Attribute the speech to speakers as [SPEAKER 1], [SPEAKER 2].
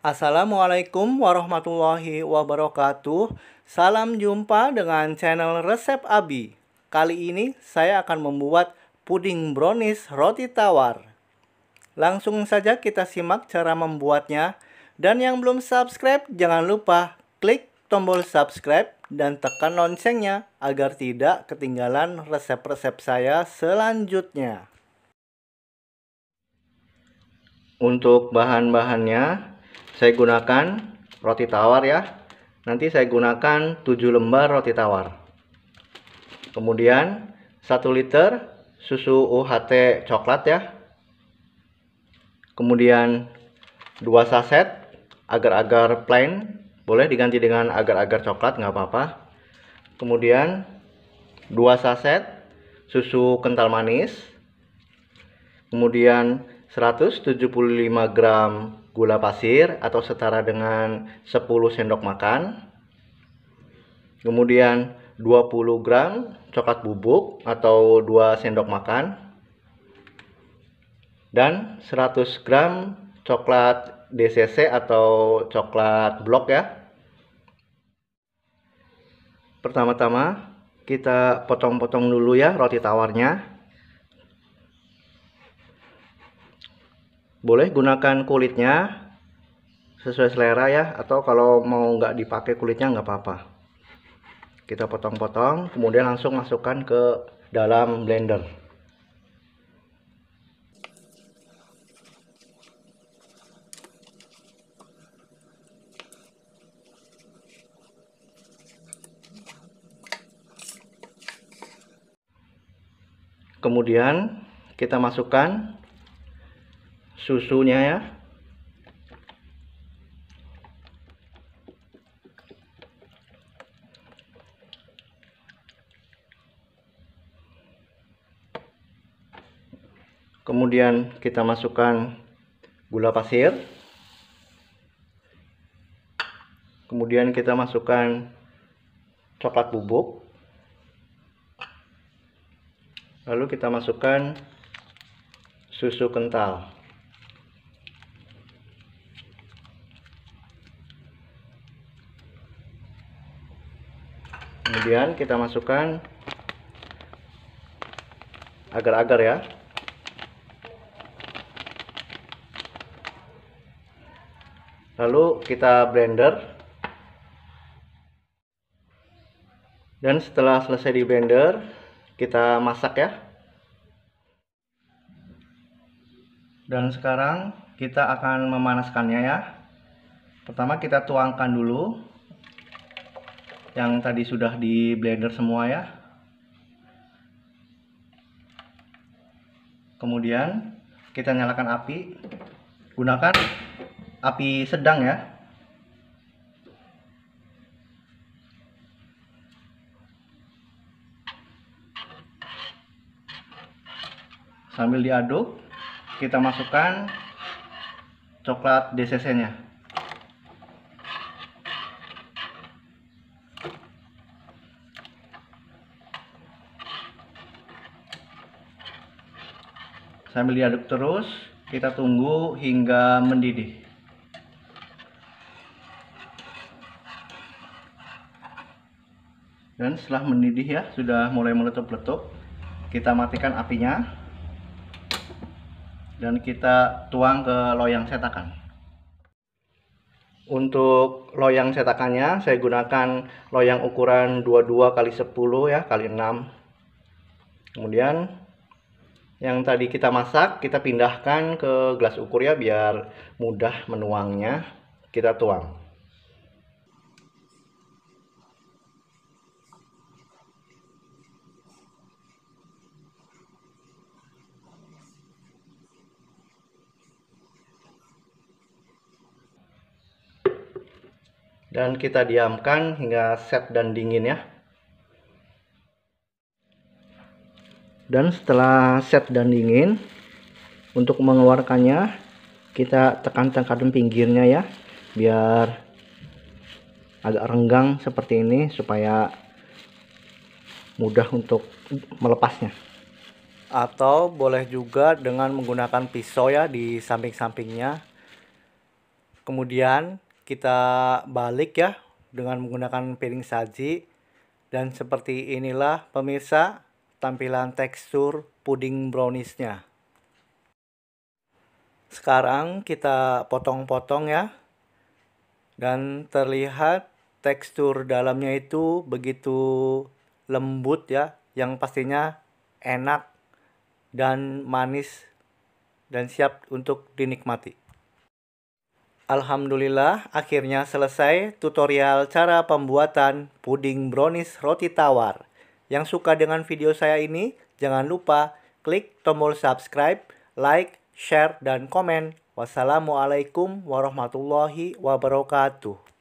[SPEAKER 1] Assalamualaikum warahmatullahi wabarakatuh. Salam jumpa dengan channel Resep Abi. Kali ini saya akan membuat puding brownies roti tawar. Langsung saja kita simak cara membuatnya. Dan yang belum subscribe jangan lupa klik tombol subscribe dan tekan loncengnya agar tidak ketinggalan resep-resep saya selanjutnya. Untuk bahan-bahannya, saya gunakan roti tawar ya nanti saya gunakan 7 lembar roti tawar kemudian 1 liter susu UHT coklat ya kemudian 2 saset agar-agar plain boleh diganti dengan agar-agar coklat nggak apa-apa kemudian 2 saset susu kental manis kemudian 175 gram gula pasir atau setara dengan 10 sendok makan. Kemudian 20 gram coklat bubuk atau 2 sendok makan. Dan 100 gram coklat DCC atau coklat blok ya. Pertama-tama kita potong-potong dulu ya roti tawarnya. boleh gunakan kulitnya sesuai selera ya atau kalau mau nggak dipakai kulitnya nggak apa-apa kita potong-potong kemudian langsung masukkan ke dalam blender kemudian kita masukkan susunya ya kemudian kita masukkan gula pasir kemudian kita masukkan coklat bubuk lalu kita masukkan susu kental kemudian kita masukkan agar-agar ya lalu kita blender dan setelah selesai di blender kita masak ya dan sekarang kita akan memanaskannya ya pertama kita tuangkan dulu yang tadi sudah di blender semua ya kemudian kita nyalakan api gunakan api sedang ya sambil diaduk kita masukkan coklat DCC nya sambil diaduk terus kita tunggu hingga mendidih dan setelah mendidih ya sudah mulai meletup-letup kita matikan apinya dan kita tuang ke loyang cetakan untuk loyang cetakannya saya gunakan loyang ukuran 22 x 10 ya kali 6 kemudian yang tadi kita masak kita pindahkan ke gelas ukur ya biar mudah menuangnya kita tuang dan kita diamkan hingga set dan dingin ya dan setelah set dan dingin untuk mengeluarkannya kita tekan-tekan pinggirnya ya biar agak renggang seperti ini supaya mudah untuk melepasnya atau boleh juga dengan menggunakan pisau ya di samping-sampingnya kemudian kita balik ya dengan menggunakan piring saji dan seperti inilah pemirsa tampilan tekstur puding browniesnya. Sekarang kita potong-potong ya. Dan terlihat tekstur dalamnya itu begitu lembut ya, yang pastinya enak dan manis dan siap untuk dinikmati. Alhamdulillah, akhirnya selesai tutorial cara pembuatan puding brownies roti tawar. Yang suka dengan video saya ini, jangan lupa klik tombol subscribe, like, share, dan komen. Wassalamualaikum warahmatullahi wabarakatuh.